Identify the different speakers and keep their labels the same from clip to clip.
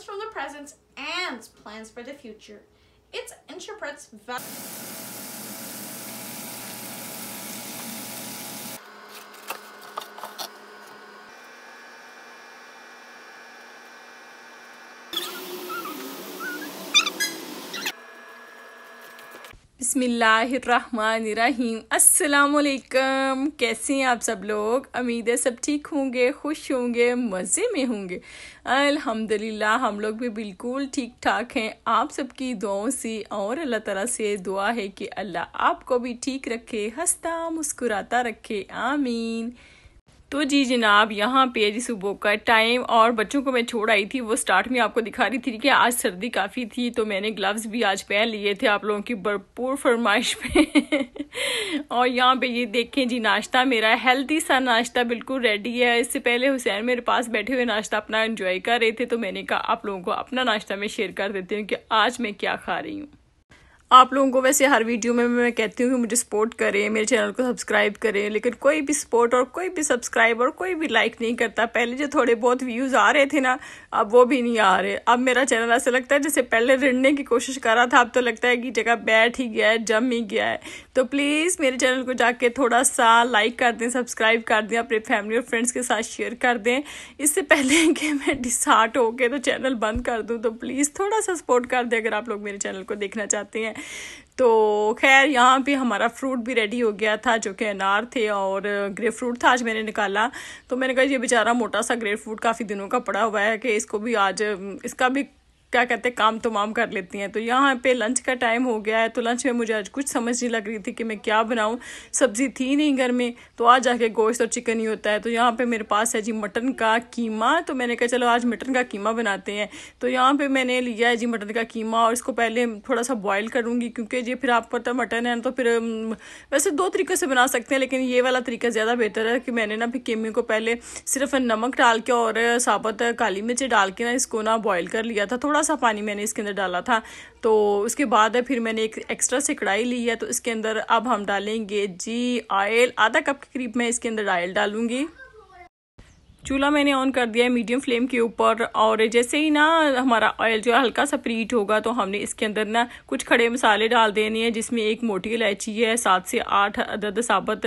Speaker 1: learns from the present and plans for the future. It interprets value. बिसमीम् अस्सलाम कैसे हैं आप सब लोग उम्मीद है सब ठीक होंगे खुश होंगे मज़े में होंगे अल्हम्दुलिल्लाह हम लोग भी बिल्कुल ठीक ठाक हैं आप सबकी दुआओं से और अल्लाह ताला से दुआ है कि अल्लाह आपको भी ठीक रखे हंसता मुस्कुराता रखे आमीन तो जी जनाब यहाँ पे जिस जी सुबह का टाइम और बच्चों को मैं छोड़ आई थी वो स्टार्ट में आपको दिखा रही थी कि आज सर्दी काफ़ी थी तो मैंने ग्लव्स भी आज पहन लिए थे आप लोगों की भरपूर फरमाइश पे और यहाँ पे ये देखें जी नाश्ता मेरा हेल्दी सा नाश्ता बिल्कुल रेडी है इससे पहले हुसैन मेरे पास बैठे हुए नाश्ता अपना इन्जॉय कर रहे थे तो मैंने कहा आप लोगों को अपना नाश्ता मैं शेयर कर देती हूँ कि आज मैं क्या खा रही हूँ आप लोगों को वैसे हर वीडियो में मैं कहती हूँ कि मुझे सपोर्ट करें मेरे चैनल को सब्सक्राइब करें लेकिन कोई भी सपोर्ट और कोई भी सब्सक्राइब और कोई भी लाइक नहीं करता पहले जो थोड़े बहुत व्यूज़ आ रहे थे ना अब वो भी नहीं आ रहे अब मेरा चैनल ऐसा लगता है जैसे पहले रिड़ने की कोशिश कर रहा था अब तो लगता है कि जगह बैठ ही गया है जम ही गया है तो प्लीज़ मेरे चैनल को जाके थोड़ा सा लाइक कर दें सब्सक्राइब कर दें अपने फैमिली और फ्रेंड्स के साथ शेयर कर दें इससे पहले कि मैं डिसहार्ट होकर तो चैनल बंद कर दूँ तो प्लीज़ थोड़ा सा सपोर्ट कर दें अगर आप लोग मेरे चैनल को देखना चाहते हैं तो खैर यहाँ पे हमारा फ्रूट भी रेडी हो गया था जो कि अनार थे और ग्रे फ्रूट था आज मैंने निकाला तो मैंने कहा ये बेचारा मोटा सा ग्रे फ्रूट काफ़ी दिनों का पड़ा हुआ है कि इसको भी आज इसका भी क्या कहते हैं काम तमाम कर लेती हैं तो यहाँ पे लंच का टाइम हो गया है तो लंच में मुझे आज कुछ समझ नहीं लग रही थी कि मैं क्या बनाऊँ सब्ज़ी थी नहीं घर में तो आज जाके गोश्त और चिकन ही होता है तो यहाँ पे मेरे पास है जी मटन का कीमा तो मैंने कहा चलो आज मटन का कीमा बनाते हैं तो यहाँ पर मैंने लिया है जी मटन का कीमा और इसको पहले थोड़ा सा बॉयल करूँगी क्योंकि ये फिर आपको पता मटन है तो फिर वैसे दो तरीक़े से बना सकते हैं लेकिन ये वाला तरीका ज़्यादा बेहतर है कि मैंने ना फिर कीमे को पहले सिर्फ नमक डाल के और साबत काली मिर्च डाल के ना इसको ना बॉयल कर लिया था थोड़ा थोड़ा सा पानी मैंने इसके अंदर डाला था तो उसके बाद फिर मैंने एक एक्स्ट्रा से कढ़ाई ली है तो इसके अंदर अब हम डालेंगे जी ऑयल आधा कप के करीब मैं इसके अंदर ऑयल डालूंगी चूल्हा मैंने ऑन कर दिया है मीडियम फ्लेम के ऊपर और जैसे ही ना हमारा ऑयल जो है हल्का सा प्रीट होगा तो हमने इसके अंदर ना कुछ खड़े मसाले डाल देने हैं जिसमें एक मोटी इलायची है सात से आठ अदद साबत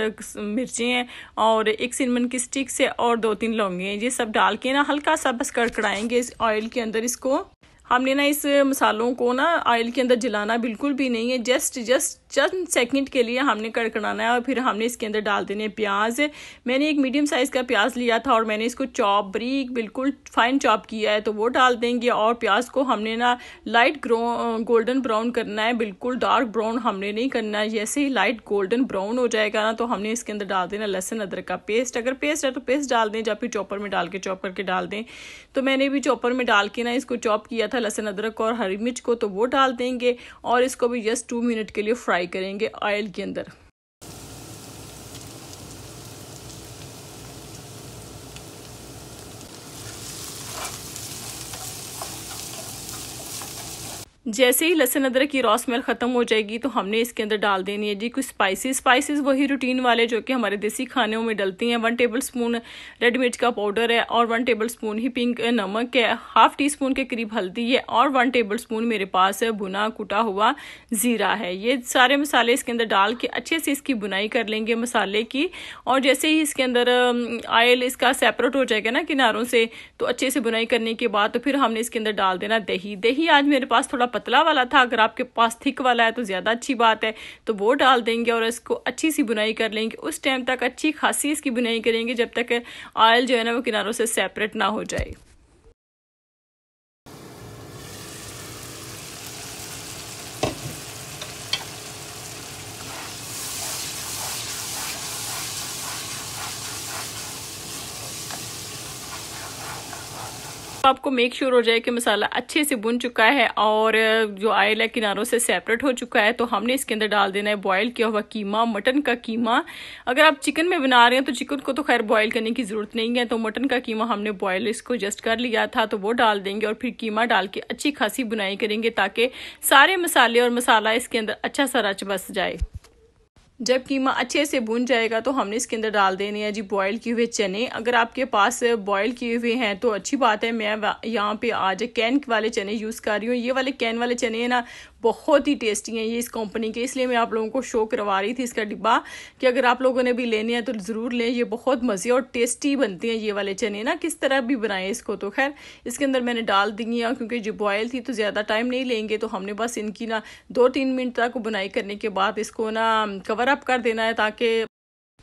Speaker 1: मिर्चें हैं और एक सिनमन की स्टिक्स है और दो तीन लौंगे हैं ये सब डाल के ना हल्का सा बस कड़कड़ाएंगे इस ऑयल के अंदर इसको हमने ना इस मसालों को ना आयल के अंदर जलाना बिल्कुल भी नहीं है जस्ट जस्ट चंद सेकंड के लिए हमने कड़कड़ाना है और फिर हमने इसके अंदर डाल देने प्याज मैंने एक मीडियम साइज़ का प्याज लिया था और मैंने इसको चॉप ब्रीक बिल्कुल फाइन चॉप किया है तो वो डाल देंगे और प्याज को हमने ना लाइट गोल्डन ब्राउन करना है बिल्कुल डार्क ब्राउन हमने नहीं करना है जैसे ही लाइट गोल्डन ब्राउन हो जाएगा ना तो हमने इसके अंदर डाल देना लहसन अदरक का पेस्ट अगर पेस्ट है तो पेस्ट डाल दें या फिर चॉपर में डाल के चॉप करके डाल दें तो मैंने भी चॉपर में डाल के ना इसको चॉप किया था लहसन अदरक और हरी मिर्च को तो वो डाल देंगे और इसको भी जस्ट टू मिनट के लिए फ्राई फ्राई करेंगे ऑयल के अंदर जैसे ही लहसुन अदरक की रॉ स्मेल ख़त्म हो जाएगी तो हमने इसके अंदर डाल देनी है जी कुछ स्पाइसी स्पाइसेस वही रूटीन वाले जो कि हमारे देसी खानों में डलती हैं वन टेबल स्पून रेड मिर्च का पाउडर है और वन टेबल स्पून ही पिंक नमक है हाफ टी स्पून के करीब हल्दी है और वन टेबल स्पून मेरे पास भुना कुटा हुआ ज़ीरा है ये सारे मसाले इसके अंदर डाल के अच्छे से इसकी बुनाई कर लेंगे मसाले की और जैसे ही इसके अंदर आयल इसका सेपरेट हो जाएगा ना किनारों से तो अच्छे से बुनाई करने के बाद तो फिर हमने इसके अंदर डाल देना दही दही आज मेरे पास थोड़ा पतला वाला था अगर आपके पास थिक वाला है तो ज़्यादा अच्छी बात है तो वो डाल देंगे और इसको अच्छी सी बुनाई कर लेंगे उस टाइम तक अच्छी खासी इसकी बुनाई करेंगे जब तक ऑयल जो है ना वो किनारों से सेपरेट ना हो जाए तो आपको मेक श्योर हो जाए कि मसाला अच्छे से बुन चुका है और जो आयल है किनारों से सेपरेट हो चुका है तो हमने इसके अंदर डाल देना है बॉयल किया हुआ कीमा मटन का कीमा अगर आप चिकन में बना रहे हैं तो चिकन को तो खैर बॉयल करने की ज़रूरत नहीं है तो मटन का कीमा हमने बॉयल इसको जस्ट कर लिया था तो वो डाल देंगे और फिर कीमा डाल के अच्छी खासी बुनाई करेंगे ताकि सारे मसाले और मसाला इसके अंदर अच्छा सा रच बस जाए जब कीमा अच्छे से भुन जाएगा तो हमने इसके अंदर डाल देने हैं जी बॉयल किए हुए चने अगर आपके पास बॉयल किए हुए हैं तो अच्छी बात है मैं यहाँ पे आज कैन वाले चने यूज़ कर रही हूँ ये वाले कैन वाले चने हैं ना बहुत ही टेस्टी हैं ये इस कंपनी के इसलिए मैं आप लोगों को शो करवा रही थी इसका डिब्बा कि अगर आप लोगों ने भी लेने हैं तो ज़रूर लें ये बहुत मज़े और टेस्टी बनते हैं ये वाले चने ना किस तरह भी बनाएं इसको तो खैर इसके अंदर मैंने डाल दी हैं क्योंकि जो बॉयल थी तो ज़्यादा टाइम नहीं लेंगे तो हमने बस इनकी ना दो तीन मिनट तक बुनाई करने के बाद इसको ना कवर अप कर देना है ताकि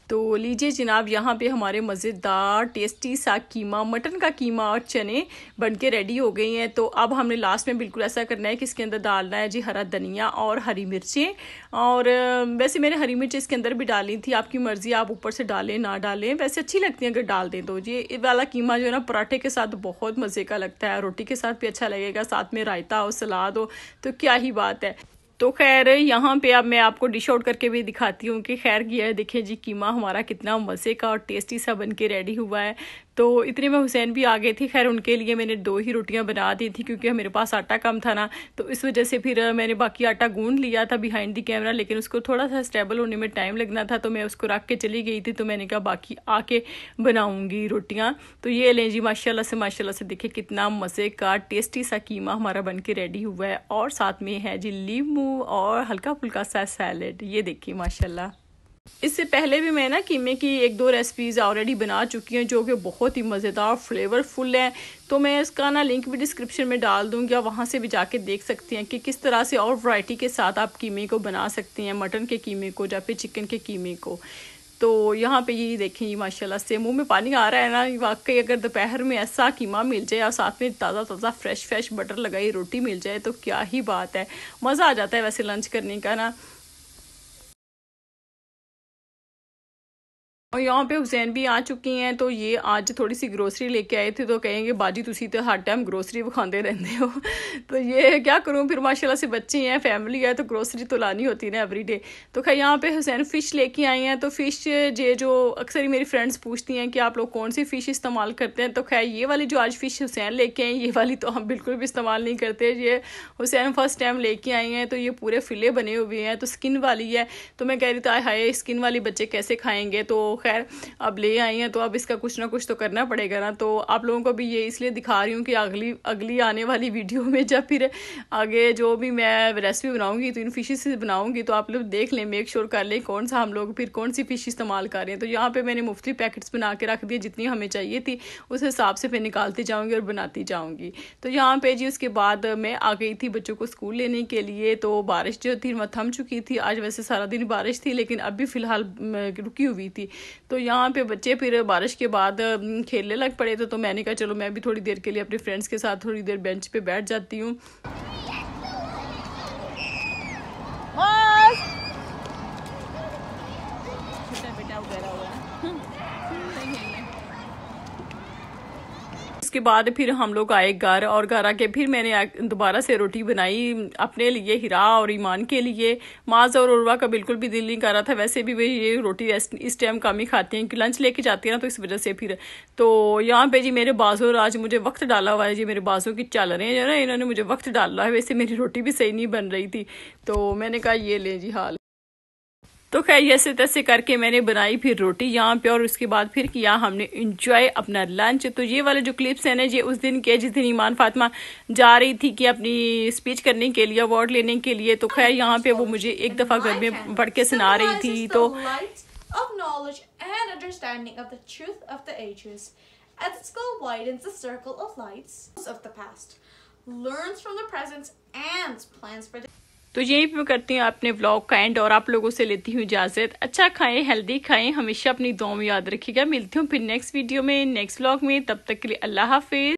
Speaker 1: तो लीजिए जनाब यहाँ पे हमारे मज़ेदार टेस्टी सा कीमा मटन का कीमा और चने बन के रेडी हो गई हैं तो अब हमने लास्ट में बिल्कुल ऐसा करना है कि इसके अंदर डालना है जी हरा धनिया और हरी मिर्चें और वैसे मैंने हरी मिर्च इसके अंदर भी डाली थी आपकी मर्ज़ी आप ऊपर से डालें ना डालें वैसे अच्छी लगती है अगर डाल दें तो ये वाला कीमा जो है ना पराठे के साथ बहुत मज़े का लगता है रोटी के साथ भी अच्छा लगेगा साथ में रायता हो सलाद हो तो क्या ही बात है तो खैर यहाँ पे अब मैं आपको डिश आउट करके भी दिखाती हूँ कि खैर यह देखिए जी कीमा हमारा कितना मज़े का और टेस्टी सा बन के रेडी हुआ है तो इतने में हुसैन भी आ गए थे खैर उनके लिए मैंने दो ही रोटियां बना दी थी क्योंकि मेरे पास आटा कम था ना तो इस वजह से फिर मैंने बाकी आटा गूंद लिया था बिहाइंड दी कैमरा लेकिन उसको थोड़ा सा स्टेबल होने में टाइम लगना था तो मैं उसको रख के चली गई थी तो मैंने कहा बाकी आके बनाऊँगी रोटियाँ तो ये लें जी माशाला से माशाला से देखे कितना मज़े का टेस्टी सा कीमा हमारा बन के रेडी हुआ है और साथ में है जी लीमू और हल्का फुल्का सा सैलड ये देखिए माशाला इससे पहले भी मैं ना कीमे की एक दो रेसिपीज़ ऑलरेडी बना चुकी हैं जो कि बहुत ही मज़ेदार फ्लेवरफुल हैं तो मैं इसका ना लिंक भी डिस्क्रिप्शन में डाल दूँगी आप वहाँ से भी जाके देख सकती हैं कि किस तरह से और वैरायटी के साथ आप कीमे को बना सकती हैं मटन के कीमे को या फिर चिकन के कीमे को तो यहाँ पे ये देखें ये माशाल्लाह से मुंह में पानी आ रहा है ना वाकई अगर दोपहर में ऐसा कीमा मिल जाए और साथ में ताज़ा ताज़ा फ्रेश फ्रेश बटर लगाई रोटी मिल जाए तो क्या ही बात है मज़ा आ जाता है वैसे लंच करने का ना और यहाँ पे हुसैन भी आ चुकी हैं तो ये आज थोड़ी सी ग्रोसरी लेके आए थे तो कहेंगे बाजी तुसी तो हर टाइम ग्रोसरी विखाते रहते हो तो ये क्या करूँ फिर माशाल्लाह से बच्चे हैं फैमिली है तो ग्रोसरी तो लानी होती है ना एवरी डे तो खैर यहाँ पे हुसैन फ़िश लेके आए हैं तो फ़िश ये जो अक्सर ही मेरी फ्रेंड्स पूछती हैं कि आप लोग कौन सी फ़िश इस्तेमाल करते हैं तो खैर ये वाली जो आज फ़िश हुसैन लेके आए ये वाली तो हम बिल्कुल भी इस्तेमाल नहीं करते ये हुसैन फर्स्ट टाइम लेके आए हैं तो ये पूरे फिले बने हुए हैं तो स्किन वाली है तो मैं कह रही था हाय स्किन वाली बच्चे कैसे खाएँगे तो खैर अब ले आई हैं तो अब इसका कुछ ना कुछ तो करना पड़ेगा ना तो आप लोगों को भी ये इसलिए दिखा रही हूँ कि अगली अगली आने वाली वीडियो में जब फिर आगे जो भी मैं रेसिपी बनाऊँगी तो इन फिशेज से बनाऊँगी तो आप लोग देख लें मेक श्योर कर लें कौन सा हम लोग फिर कौन सी फिश इस्तेमाल कर रहे हैं तो यहाँ पर मैंने मुफ्ती पैकेट्स बना के रख दिए जितनी हमें चाहिए थी उस हिसाब से फिर निकालती जाऊँगी और बनाती जाऊँगी तो यहाँ पर जी उसके बाद मैं आ गई थी बच्चों को स्कूल लेने के लिए तो बारिश जो थी थम चुकी थी आज वैसे सारा दिन बारिश थी लेकिन अभी फ़िलहाल रुकी हुई थी तो यहाँ पे बच्चे फिर बारिश के बाद खेलने लग पड़े थे तो मैंने कहा चलो मैं भी थोड़ी देर के लिए अपने फ्रेंड्स के साथ थोड़ी देर बेंच पे बैठ जाती हूँ उसके बाद फिर हम लोग आए घर और घर आके फिर मैंने दोबारा से रोटी बनाई अपने लिए हिरा और ईमान के लिए माज और उर्वा का बिल्कुल भी दिल नहीं कर रहा था वैसे भी वे ये रोटी इस टाइम कम ही खाती हैं क्योंकि लंच लेके जाती है ना तो इस वजह से फिर तो यहाँ पे जी मेरे बाजू आज मुझे वक्त डाला हुआ है जी मेरे बाजू की चल रहे हैं ना इन्होंने मुझे वक्त डाला है वैसे मेरी रोटी भी सही नहीं बन रही थी तो मैंने कहा ये लें जी हाल तो खैर ऐसे तैसे करके मैंने बनाई फिर रोटी यहाँ पे और उसके बाद फिर किया हमने एंजॉय अपना लंच तो ये वाले जो क्लिप्स हैं ना ये उस दिन के जिस दिन ईमान फातिमा जा रही थी कि अपनी स्पीच करने के लिए अवार्ड लेने के लिए तो खैर यहाँ पे वो मुझे एक दफा घर में बढ़ के सुना रही थी तो तो यही मैं करती हूँ अपने ब्लॉग का एंड और आप लोगों से लेती हूँ इजाज़त अच्छा खाएं हेल्दी खाएं हमेशा अपनी दुआ में याद रखिएगा मिलती हूँ फिर नेक्स्ट वीडियो में नेक्स्ट ब्लॉग में तब तक के लिए अल्लाह हाफिज़